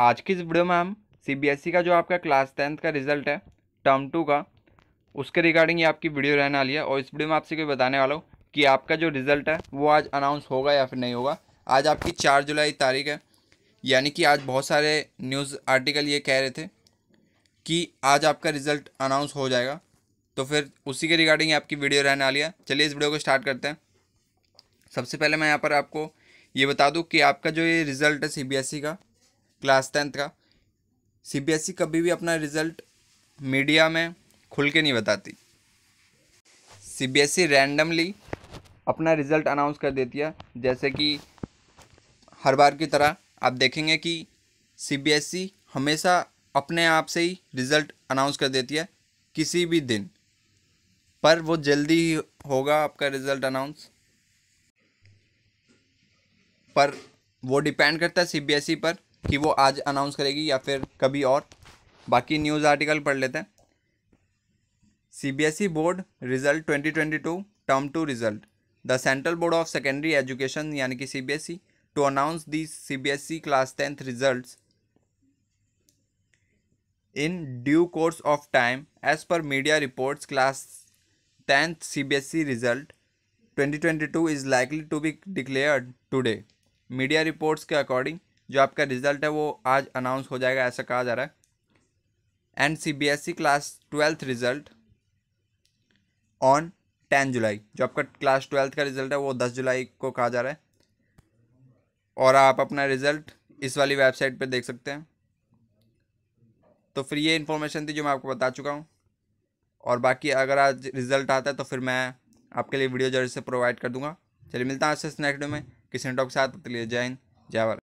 आज की इस वीडियो में हम सीबीएसई e का जो आपका क्लास टेंथ का रिजल्ट है टर्म टू का उसके रिगार्डिंग ये आपकी वीडियो रहने वाली है और इस वीडियो में आपसे कोई बताने वाला हूँ कि आपका जो रिज़ल्ट है वो आज अनाउंस होगा या फिर नहीं होगा आज आपकी चार जुलाई तारीख है यानी कि आज बहुत सारे न्यूज़ आर्टिकल ये कह रहे थे कि आज आपका रिज़ल्ट अनाउंस हो जाएगा तो फिर उसी के रिगार्डिंग आपकी वीडियो रहने वाली है चलिए इस वीडियो को स्टार्ट करते हैं सबसे पहले मैं यहाँ पर आपको ये बता दूँ कि आपका जो ये रिज़ल्ट है ई e का क्लास टेंथ का सीबीएसई e कभी भी अपना रिज़ल्ट मीडिया में खुल के नहीं बताती सीबीएसई रैंडमली e अपना रिज़ल्ट अनाउंस कर देती है जैसे कि हर बार की तरह आप देखेंगे कि सीबीएसई e हमेशा अपने आप से ही रिज़ल्ट अनाउंस कर देती है किसी भी दिन पर वो जल्दी ही होगा आपका रिज़ल्ट अनाउंस पर वो डिपेंड करता है सीबीएसई पर कि वो आज अनाउंस करेगी या फिर कभी और बाकी न्यूज़ आर्टिकल पढ़ लेते हैं CBSE board result 2022 term two result the Central Board of Secondary Education यानी कि CBSE to announce the CBSE class tenth results in due course of time as per media reports class tenth CBSE result 2022 is likely to be declare today media reports के according जो आपका result है वो आज announce हो जाएगा ऐसा कहा जा रहा है and C B S E class twelfth result on ten July जो आपका क्लास ट्वेल्थ का रिज़ल्ट है वो दस जुलाई को कहा जा रहा है और आप अपना रिज़ल्ट इस वाली वेबसाइट पर देख सकते हैं तो फिर ये इन्फॉर्मेशन थी जो मैं आपको बता चुका हूँ और बाकी अगर आज रिज़ल्ट आता है तो फिर मैं आपके लिए वीडियो जरूर से प्रोवाइड कर दूंगा चलिए मिलता है आज से नेक्स्ट डे में किसी टॉक के साथ जय हिंद जय भारत